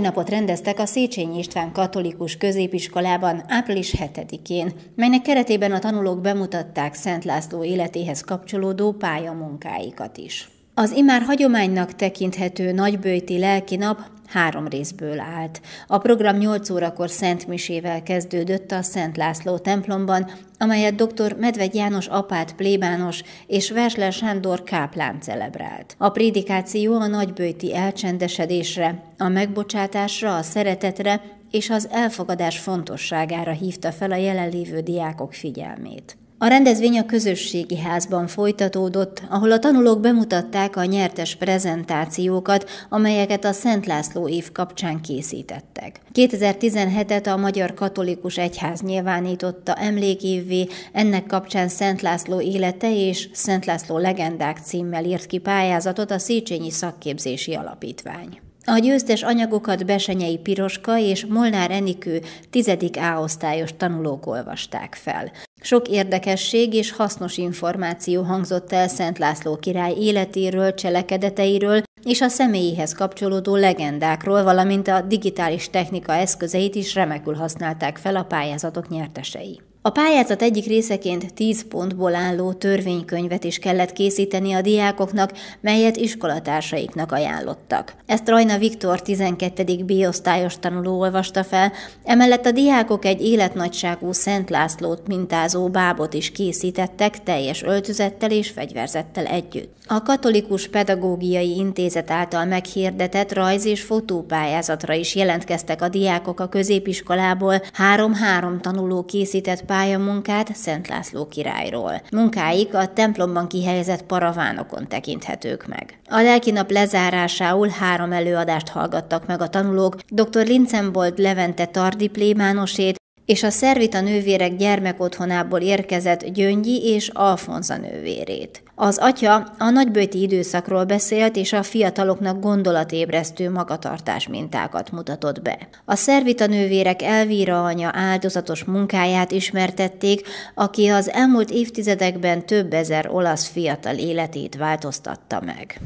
napot rendeztek a Széchenyi István Katolikus Középiskolában április 7-én, melynek keretében a tanulók bemutatták Szent László életéhez kapcsolódó pályamunkáikat is. Az imár hagyománynak tekinthető nagybőjti nap három részből állt. A program 8 órakor Szent Misével kezdődött a Szent László templomban, amelyet dr. Medvegy János apát plébános és Versler Sándor káplán celebrált. A prédikáció a nagybőti elcsendesedésre, a megbocsátásra, a szeretetre és az elfogadás fontosságára hívta fel a jelenlévő diákok figyelmét. A rendezvény a közösségi házban folytatódott, ahol a tanulók bemutatták a nyertes prezentációkat, amelyeket a Szent László év kapcsán készítettek. 2017-et a Magyar Katolikus Egyház nyilvánította emlékévé ennek kapcsán Szent László élete és Szent László legendák címmel írt ki pályázatot a Széchenyi Szakképzési Alapítvány. A győztes anyagokat Besenyei Piroska és Molnár Enikő 10. A osztályos tanulók olvasták fel. Sok érdekesség és hasznos információ hangzott el Szent László király életéről, cselekedeteiről és a személyéhez kapcsolódó legendákról, valamint a digitális technika eszközeit is remekül használták fel a pályázatok nyertesei. A pályázat egyik részeként 10 pontból álló törvénykönyvet is kellett készíteni a diákoknak, melyet iskolatársaiknak ajánlottak. Ezt Rajna Viktor 12. biosztályos tanuló olvasta fel, emellett a diákok egy életnagyságú Szent Lászlót mintázó bábot is készítettek teljes öltözettel és fegyverzettel együtt. A Katolikus Pedagógiai Intézet által meghirdetett rajz- és fotópályázatra is jelentkeztek a diákok a középiskolából, három-három tanuló készített pályamunkát Szent László királyról. Munkáik a templomban kihelyezett paravánokon tekinthetők meg. A lelkinap lezárásául három előadást hallgattak meg a tanulók, dr. Lincenbold Levente Tardi plébánosét, és a szervita nővérek gyermekotthonából érkezett Gyöngyi és Alfonza nővérét. Az atya a nagybőti időszakról beszélt, és a fiataloknak gondolatébresztő magatartás mintákat mutatott be. A szervita nővérek Elvira anya áldozatos munkáját ismertették, aki az elmúlt évtizedekben több ezer olasz fiatal életét változtatta meg.